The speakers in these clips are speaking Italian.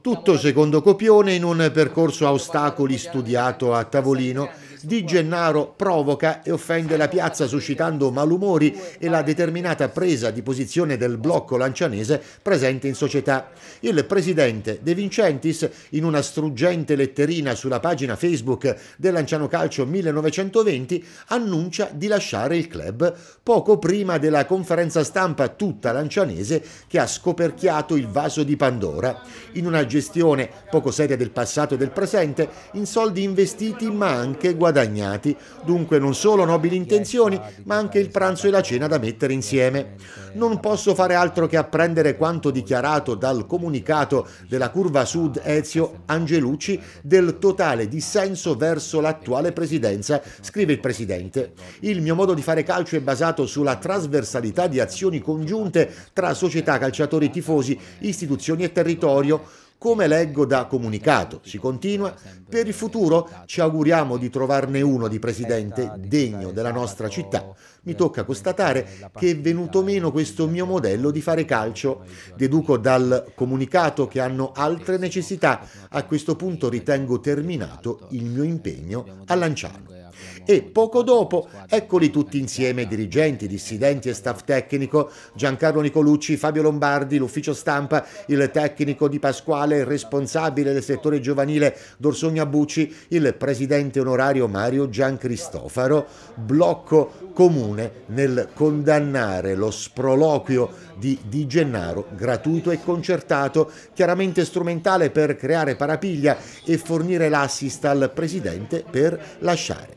Tutto secondo copione in un percorso a ostacoli studiato a tavolino di Gennaro provoca e offende la piazza suscitando malumori e la determinata presa di posizione del blocco lancianese presente in società. Il presidente De Vincentis, in una struggente letterina sulla pagina Facebook del Lanciano Calcio 1920, annuncia di lasciare il club poco prima della conferenza stampa tutta lancianese che ha scoperchiato il vaso di Pandora. In una gestione poco seria del passato e del presente, in soldi investiti ma anche guadagnati guadagnati, dunque non solo nobili intenzioni, ma anche il pranzo e la cena da mettere insieme. Non posso fare altro che apprendere quanto dichiarato dal comunicato della curva sud Ezio Angelucci del totale dissenso verso l'attuale presidenza, scrive il Presidente. Il mio modo di fare calcio è basato sulla trasversalità di azioni congiunte tra società, calciatori, tifosi, istituzioni e territorio come leggo da comunicato, si continua, per il futuro ci auguriamo di trovarne uno di presidente degno della nostra città. Mi tocca constatare che è venuto meno questo mio modello di fare calcio. Deduco dal comunicato che hanno altre necessità. A questo punto ritengo terminato il mio impegno a lanciarlo. E poco dopo, eccoli tutti insieme, dirigenti, dissidenti e staff tecnico, Giancarlo Nicolucci, Fabio Lombardi, l'ufficio stampa, il tecnico di Pasquale, il responsabile del settore giovanile Dorsogna Bucci, il presidente onorario Mario Giancristofaro, blocco comune nel condannare lo sproloquio di Di Gennaro, gratuito e concertato, chiaramente strumentale per creare parapiglia e fornire l'assist al presidente per lasciare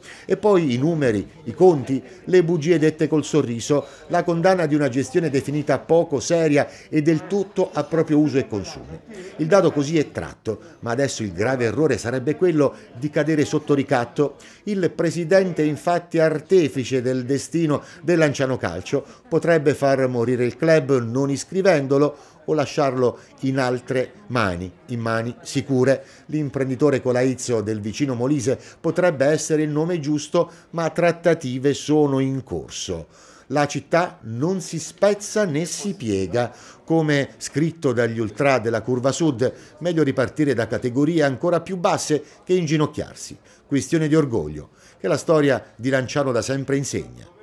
E poi i numeri, i conti, le bugie dette col sorriso, la condanna di una gestione definita poco seria e del tutto a proprio uso e consumo. Il dato così è tratto, ma adesso il grave errore sarebbe quello di cadere sotto ricatto. Il presidente, infatti artefice del destino del Lanciano Calcio, potrebbe far morire il club non iscrivendolo o lasciarlo in altre mani, in mani sicure. L'imprenditore Colaizio del vicino Molise potrebbe essere il nome nome giusto, ma trattative sono in corso. La città non si spezza né si piega, come scritto dagli ultra della curva sud, meglio ripartire da categorie ancora più basse che inginocchiarsi. Questione di orgoglio, che la storia di Lanciano da sempre insegna.